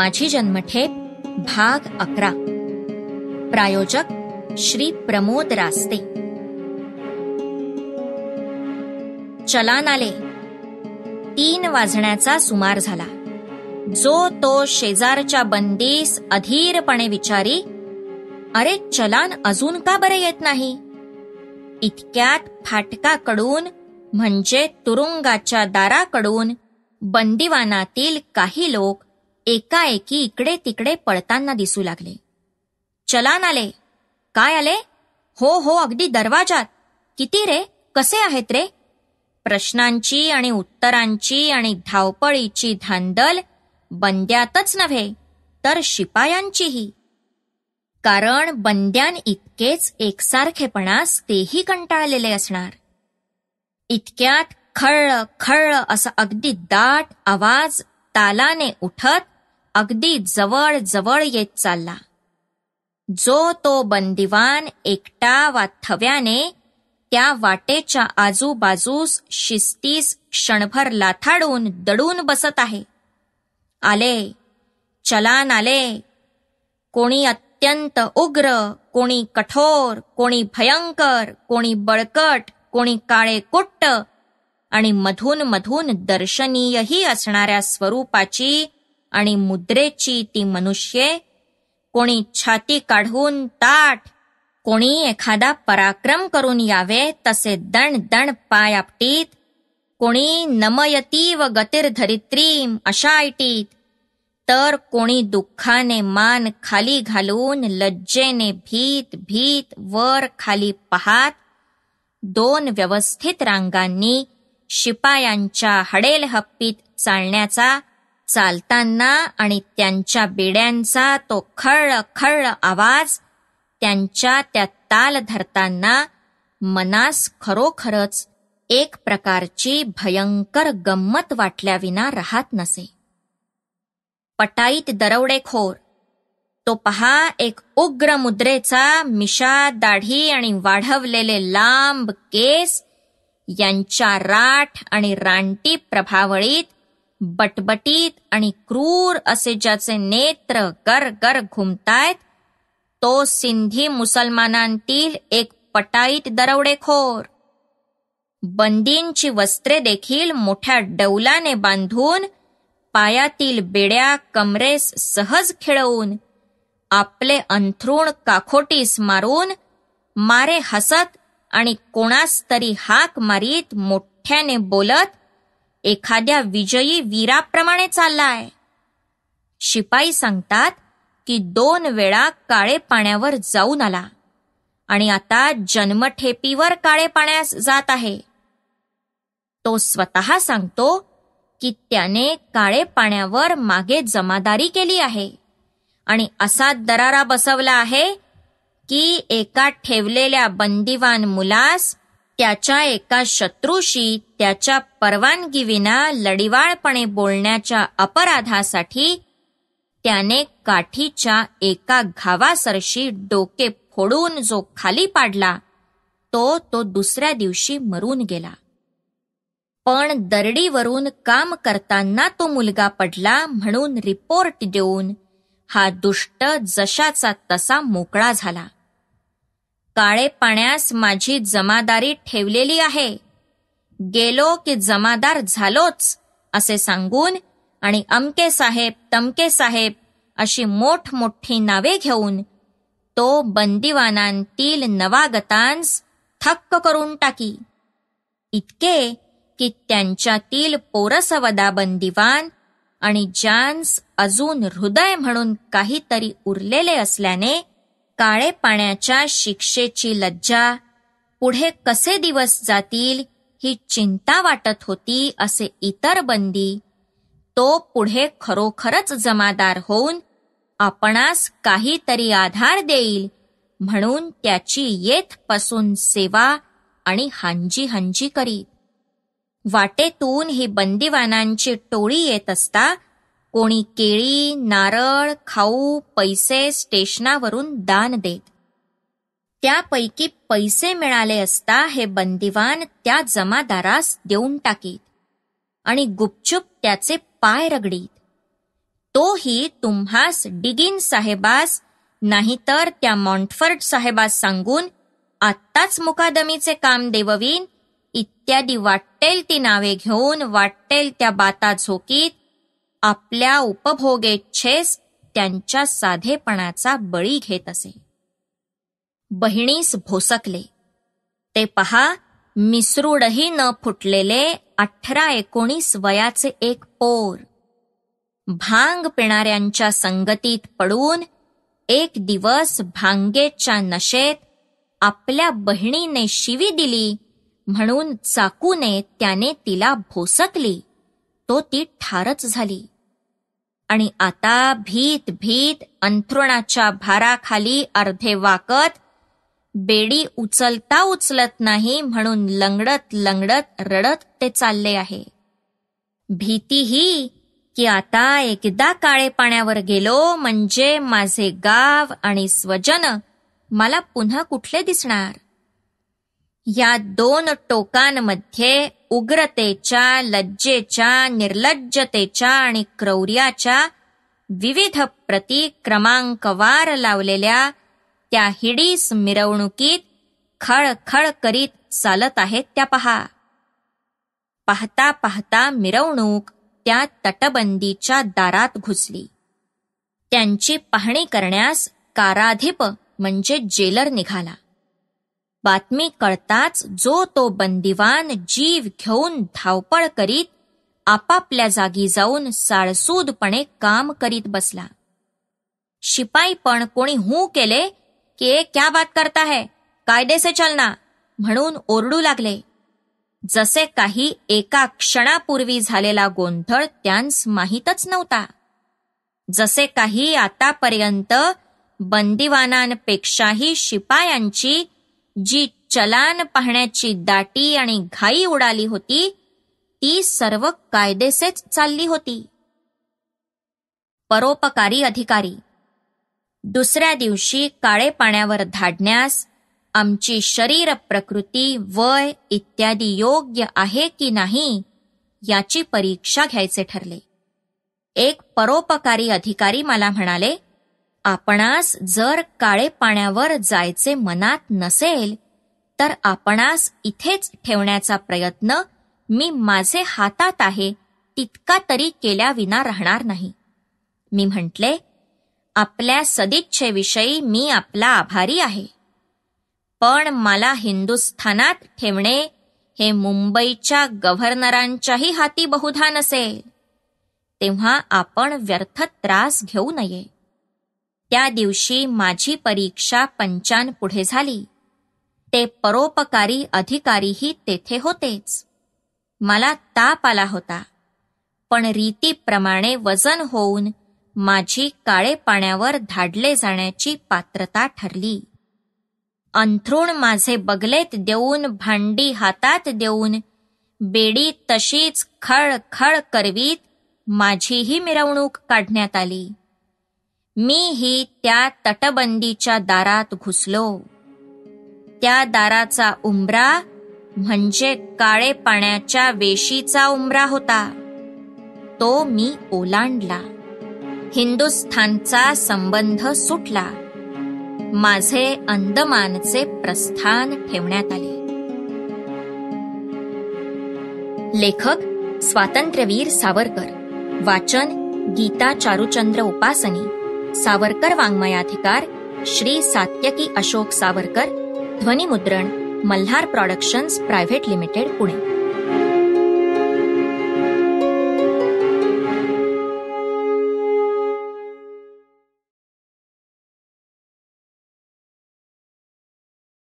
माझी जन्मठेप भाग अकरा प्रायोजक श्री प्रमोद रास्ते चलान आले तीन वाजण्याचा सुमार झाला जो तो शेजारच्या बंदीस अधीरपणे विचारी अरे चलान अजून का बरे येत नाही इतक्यात फाटकाकडून म्हणजे तुरुंगाच्या दाराकडून बंदिवानातील काही लोक एकाएकी इकडे तिकडे पळताना दिसू लागले चलान आले काय आले हो हो अगदी दरवाजात किती रे कसे आहेत रे प्रश्नांची आणि उत्तरांची आणि धावपळीची धांदल बंद्यातच नव्हे तर शिपायांचीही कारण बंद्यान इतकेच एकसारखेपणास तेही कंटाळलेले असणार इतक्यात खळ खळ असा अगदी दाट आवाज तालाने उठत अगदी जवळ जवळ येत चालला जो तो बंदिवान एकटा वाथव्याने थव्याने त्या वाटेच्या आजूबाजूस शिस्तीस क्षणभर लाथाडून दडून बसत आहे आले चलान आले कोणी अत्यंत उग्र कोणी कठोर कोणी भयंकर कोणी बळकट कोणी काळे कुट्ट आणि मधून मधून दर्शनीयही असणाऱ्या स्वरूपाची आणि मुद्रेची ती मनुष्ये कोणी छाती काढून ताट कोणी एखादा पराक्रम करून यावे तसे दण दण पाय आपटीत कोणी नमयती व धरित्री अशा ऐटीत तर कोणी दुःखाने मान खाली घालून लज्जेने भीत भीत वर खाली पाहात दोन व्यवस्थित रांगांनी शिपायांच्या हडेल हप्पीत चालण्याचा चालताना आणि त्यांच्या बिड्यांचा तो खळ खळ आवाज त्यांच्या त्या ताल धरताना मनास खरोखरच एक प्रकारची भयंकर गंमत वाटल्याविना राहत नसे पटाईत दरवडेखोर तो पहा एक उग्र मुद्रेचा मिशा दाढी आणि वाढवलेले लांब केस यांच्या राठ आणि रानटी प्रभावळीत बटबटीत आणि क्रूर असे ज्याचे नेत्र गर गर घुमतायत तो सिंधी मुसलमानांतील एक पटाईत दरवडेखोर बंदींची वस्त्रे देखील मोठ्या डौलाने बांधून पायातील बेड्या कमरेस सहज खिळवून आपले अंथरुण काखोटीस मारून मारे हसत आणि कोणास तरी हाक मारीत मोठ्याने बोलत एखाद्या विजयी वीराप्रमाणे चाललाय शिपाई सांगतात की दोन वेळा काळे पाण्यावर जाऊन आला आणि आता जन्मठेपीवर काळे पाण्यास जात आहे तो स्वतः सांगतो की त्याने काळे पाण्यावर मागे जमादारी केली आहे आणि असा दरारा बसवला आहे की एका ठेवलेल्या बंदिवान मुलास त्याच्या एका शत्रूशी त्याच्या परवानगीविना लढिवाळपणे बोलण्याच्या अपराधासाठी त्याने काठीच्या एका घावासरशी डोके फोडून जो खाली पाडला तो तो दुसऱ्या दिवशी मरून गेला पण दरडीवरून काम करताना तो मुलगा पडला म्हणून रिपोर्ट देऊन हा दुष्ट जशाचा तसा मोकळा झाला काळे पाण्यास माझी जमादारी ठेवलेली आहे गेलो की जमादार झालोच असे सांगून आणि अमके साहेब तमके साहेब अशी मोठमोठी नावे घेऊन तो बंदिवानांतील नवागतांस थक्क करून टाकी इतके की त्यांच्यातील पोरसवदा बंदिवान आणि जान्स अजून हृदय म्हणून काहीतरी उरलेले असल्याने काळे पाण्याच्या शिक्षेची लज्जा पुढे कसे दिवस जातील ही चिंता वाटत होती असे इतर बंदी तो पुढे खरोखरच जमादार होऊन आपणास काहीतरी आधार देईल म्हणून त्याची पासून सेवा आणि हांजी हांजी करी वाटेतून ही बंदीवानांची टोळी येत असता कोणी केळी नारळ खाऊ पैसे स्टेशनावरून दान देत त्यापैकी पैसे मिळाले असता हे बंदिवान त्या जमादारास देऊन टाकीत आणि गुपचूप त्याचे पाय रगडीत तोही तुम्हास डिगिन साहेबास नाहीतर त्या मॉन्टफर्ड साहेबास सांगून आत्ताच मुकादमीचे काम देववीन इत्यादी वाटेल ती नावे घेऊन वाटेल त्या बाता झोकीत आपल्या उपभोगेच्छेस त्यांच्या साधेपणाचा बळी घेत असे बहिणीस भोसकले ते पहा मिसरूडही न फुटलेले अठरा एकोणीस वयाचे एक पोर भांग पिणाऱ्यांच्या संगतीत पडून एक दिवस भांगेच्या नशेत आपल्या बहिणीने शिवी दिली म्हणून चाकूने त्याने तिला भोसकली तो ती ठारच झाली आणि आता भीत भीत अंथरुणाच्या भाराखाली अर्धे वाकत बेडी उचलता उचलत नाही म्हणून लंगडत लंगडत रडत ते चालले आहे भीती ही की आता एकदा काळे पाण्यावर गेलो म्हणजे माझे गाव आणि स्वजन मला पुन्हा कुठले दिसणार या दोन टोकांमध्ये उग्रतेच्या लज्जेच्या निर्लज्जतेच्या आणि क्रौर्याच्या विविध प्रती क्रमांकवार लावलेल्या त्या हिडीस मिरवणुकीत खळखळ करीत चालत आहेत त्या पहा पाहता पाहता मिरवणूक त्या तटबंदीच्या दारात घुसली त्यांची पाहणी करण्यास काराधिप म्हणजे जेलर निघाला बातमी कळताच जो तो बंदिवान जीव घेऊन धावपळ करीत आपापल्या जागी जाऊन साळसूदपणे काम करीत बसला शिपाई पण कोणी हू केले की क्या बात करता है कायदेसे चलना म्हणून ओरडू लागले जसे काही एका क्षणापूर्वी झालेला गोंधळ त्यांस माहीतच नव्हता जसे काही आतापर्यंत बंदिवानांपेक्षाही शिपायांची जी चलान पाहण्याची दाटी आणि घाई उडाली होती ती सर्व कायदेसेच चालली होती परोपकारी अधिकारी दुसऱ्या दिवशी काळे पाण्यावर धाडण्यास आमची शरीर प्रकृती वय इत्यादी योग्य आहे की नाही याची परीक्षा घ्यायचे ठरले एक परोपकारी अधिकारी मला म्हणाले आपणास जर काळे पाण्यावर जायचे मनात नसेल तर आपणास इथेच ठेवण्याचा प्रयत्न मी माझे हातात आहे तितका तरी केल्याविना राहणार नाही मी म्हटले आपल्या सदिच्छेविषयी मी आपला आभारी आहे पण मला हिंदुस्थानात ठेवणे हे मुंबईच्या गव्हर्नरांच्याही हाती बहुधा नसेल तेव्हा आपण व्यर्थ त्रास घेऊ नये त्या दिवशी माझी परीक्षा पंचांपुढे झाली ते परोपकारी अधिकारीही तेथे होतेच मला ताप आला होता पण रीतीप्रमाणे वजन होऊन माझी काळे पाण्यावर धाडले जाण्याची पात्रता ठरली अंथरूण माझे बगलेत देऊन भांडी हातात देऊन बेडी तशीच खळ खळ करवीत माझीही मिरवणूक काढण्यात आली मी ही त्या तटबंदीच्या दारात घुसलो त्या दाराचा उमरा म्हणजे काळे पाण्याच्या वेशीचा उमरा होता तो मी ओलांडला हिंदुस्थानचा संबंध सुटला माझे अंदमानचे प्रस्थान ठेवण्यात आले लेखक स्वातंत्र्यवीर सावरकर वाचन गीता चारुचंद्र उपासनी सावरकर वाङ्मयाधिकार श्री सात्यकी अशोक सावरकर ध्वनिमुद्रण Malhar productions private limited Pune